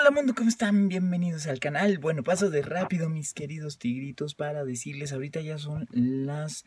Hola mundo, ¿cómo están? Bienvenidos al canal. Bueno, paso de rápido mis queridos tigritos para decirles, ahorita ya son las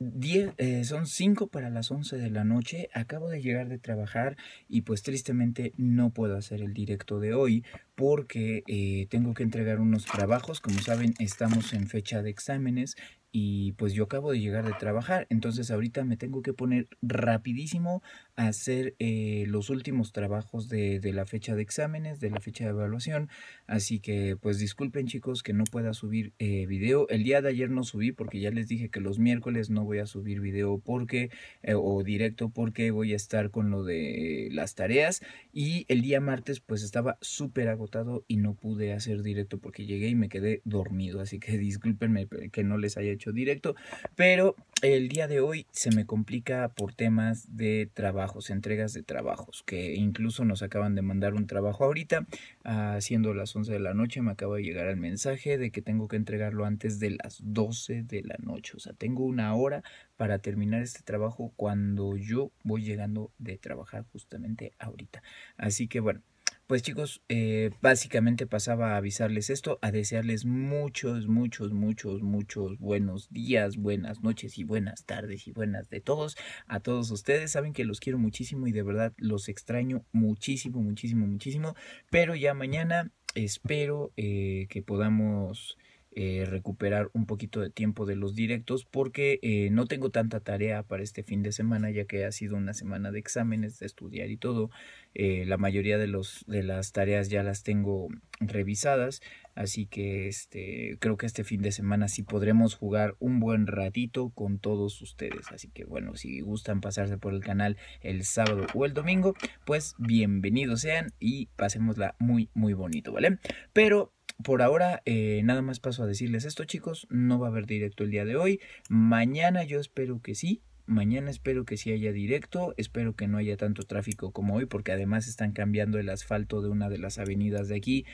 10, eh, son 5 para las 11 de la noche. Acabo de llegar de trabajar y pues tristemente no puedo hacer el directo de hoy porque eh, tengo que entregar unos trabajos. Como saben, estamos en fecha de exámenes y pues yo acabo de llegar de trabajar. Entonces ahorita me tengo que poner rapidísimo a hacer eh, los últimos trabajos de, la fecha de exámenes, de la fecha de evaluación. Así que pues disculpen chicos que no pueda subir eh, video. El día de ayer no subí porque ya les dije que los miércoles no voy a subir video porque o directo porque voy a estar con lo de las tareas. Y el día martes pues estaba súper agotado y no pude hacer directo porque llegué y me quedé dormido, así que discúlpenme que no les haya hecho directo, pero el día de hoy se me complica por temas de trabajos, entregas de trabajos, que incluso nos acaban de mandar un trabajo ahorita, Haciendo ah, las 11 de la noche, me acaba de llegar el mensaje de que tengo que entregarlo antes de las 12 de la noche, o sea, tengo una hora para terminar este trabajo cuando yo voy llegando de trabajar justamente ahorita. Así que bueno, pues chicos, eh, básicamente pasaba a avisarles esto, a desearles muchos, muchos, muchos, muchos buenos días, buenas noches y buenas tardes y buenas de todos. A todos ustedes saben que los quiero muchísimo y de verdad los extraño muchísimo, muchísimo, muchísimo. Pero ya mañana espero eh, que podamos eh, recuperar un poquito de tiempo de los directos porque eh, no tengo tanta tarea para este fin de semana ya que ha sido una semana de exámenes, de estudiar y todo. Eh, la mayoría de, los, de las tareas ya las tengo revisadas, así que este, creo que este fin de semana sí podremos jugar un buen ratito con todos ustedes. Así que bueno, si gustan pasarse por el canal el sábado o el domingo, pues bienvenidos sean y pasémosla muy, muy bonito, ¿vale? Pero por ahora, eh, nada más paso a decirles esto, chicos. No va a haber directo el día de hoy. Mañana yo espero que sí. Mañana espero que sí haya directo, espero que no haya tanto tráfico como hoy, porque además están cambiando el asfalto de una de las avenidas de aquí.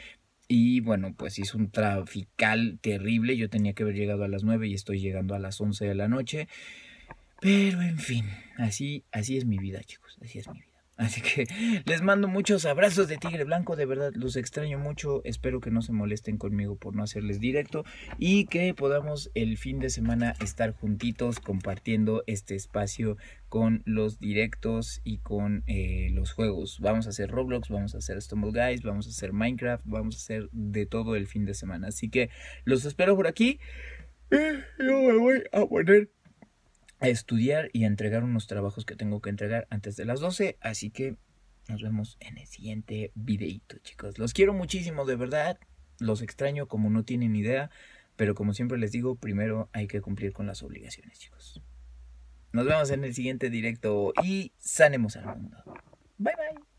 Y bueno, pues hizo un trafical terrible. Yo tenía que haber llegado a las 9 y estoy llegando a las 11 de la noche. Pero en fin, así, así es mi vida, chicos, así es mi vida. Así que les mando muchos abrazos de Tigre Blanco, de verdad los extraño mucho, espero que no se molesten conmigo por no hacerles directo y que podamos el fin de semana estar juntitos compartiendo este espacio con los directos y con eh, los juegos. Vamos a hacer Roblox, vamos a hacer Stumble Guys, vamos a hacer Minecraft, vamos a hacer de todo el fin de semana. Así que los espero por aquí. Yo me voy a poner a estudiar y entregar unos trabajos que tengo que entregar antes de las 12. Así que nos vemos en el siguiente videito, chicos. Los quiero muchísimo, de verdad. Los extraño como no tienen idea. Pero como siempre les digo, primero hay que cumplir con las obligaciones, chicos. Nos vemos en el siguiente directo y sanemos al mundo. Bye bye.